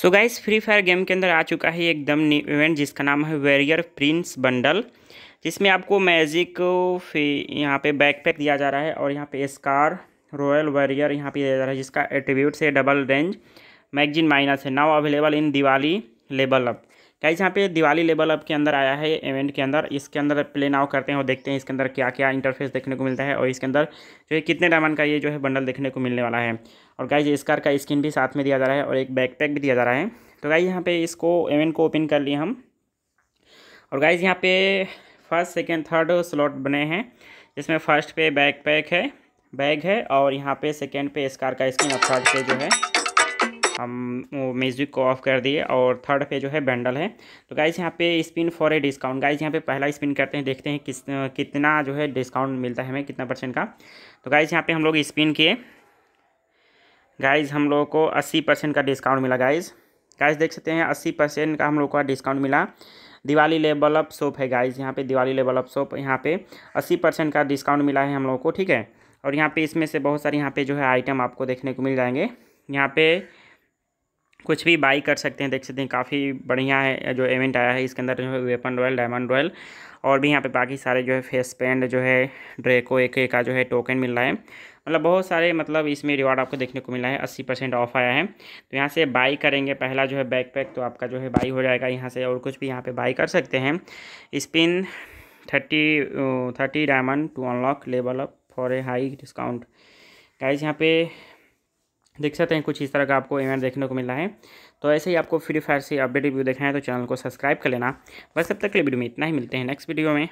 सो guys free fire game के अंदर आ चुका है एकदम न्यू इवेंट जिसका नाम है वेरियर प्रिंस बंडल जिसमें आपको मैजिक फी यहाँ पे बैकपैक दिया जा रहा है और यहाँ पे स्कार रॉयल वॉरियर यहाँ पे दिया जा रहा है जिसका एट्रीब्यूट से डबल रेंज मैगजीन माइनस है नाउ अवेलेबल इन दिवाली लेबल अप गाइज यहाँ पे दिवाली लेवल अप के अंदर आया है इवेंट के अंदर इसके अंदर प्ले नाउ करते हैं और देखते हैं इसके अंदर क्या क्या इंटरफेस देखने को मिलता है और इसके अंदर जो है कितने डायमंड का ये जो है बंडल देखने को मिलने वाला है और गाइज इस कार का स्किन भी साथ में दिया जा रहा है और एक बैकपैक भी दिया जा रहा है तो गाइज यहाँ पे इसको इवेंट को ओपन कर लिए हम और गाइज यहाँ पे फर्स्ट सेकेंड थर्ड स्लॉट बने हैं जिसमें फर्स्ट पे बैक है बैग है और यहाँ पे सेकेंड पे इस कार का स्किन और थर्ड पे जो है हम वो म्यूज़िक को ऑफ कर दिए और थर्ड पे जो है बैंडल है तो गाइज यहाँ पे spin for a discount guys यहाँ पे पहला स्पिन करते हैं देखते हैं किस कितना जो है डिस्काउंट मिलता है हमें कितना परसेंट का तो गाइज यहाँ पे हम लोग स्पिन किए गाइज हम लोगों को अस्सी परसेंट का डिस्काउंट मिला गाइज गाइज देख सकते हैं अस्सी परसेंट का हम लोग का डिस्काउंट मिला दिवाली लेवल अप शॉप है गाइज यहाँ पे दिवाली लेवल अप शॉप यहाँ पे अस्सी परसेंट का डिस्काउंट मिला है हम लोगों को ठीक है और यहाँ पे इसमें से बहुत सारे यहाँ पे जो है आइटम आपको देखने को मिल जाएंगे यहाँ पे कुछ भी बाई कर सकते हैं देख सकते हैं काफ़ी बढ़िया है जो इवेंट आया है इसके अंदर जो है वेपन रॉयल डायमंड रॉयल और भी यहाँ पे बाकी सारे जो है फेस पेंड जो है ड्रेको एक एक का जो है टोकन मिल रहा है मतलब बहुत सारे मतलब इसमें रिवार्ड आपको देखने को मिला है अस्सी परसेंट ऑफ आया है तो यहाँ से बाई करेंगे पहला जो है बैक पैक तो आपका जो है बाई हो जाएगा यहाँ से और कुछ भी यहाँ पर बाई कर सकते हैं spin thirty thirty diamond to unlock level up for a high discount guys यहाँ पे देख सकते हैं कुछ इस तरह का आपको इवेंट देखने को मिला है तो ऐसे ही आपको फ्री फायर से अपडेट रिव्यू देखना है तो चैनल को सब्सक्राइब कर लेना बस अब तक के लिए वीडियो में इतना ही मिलते हैं नेक्स्ट वीडियो में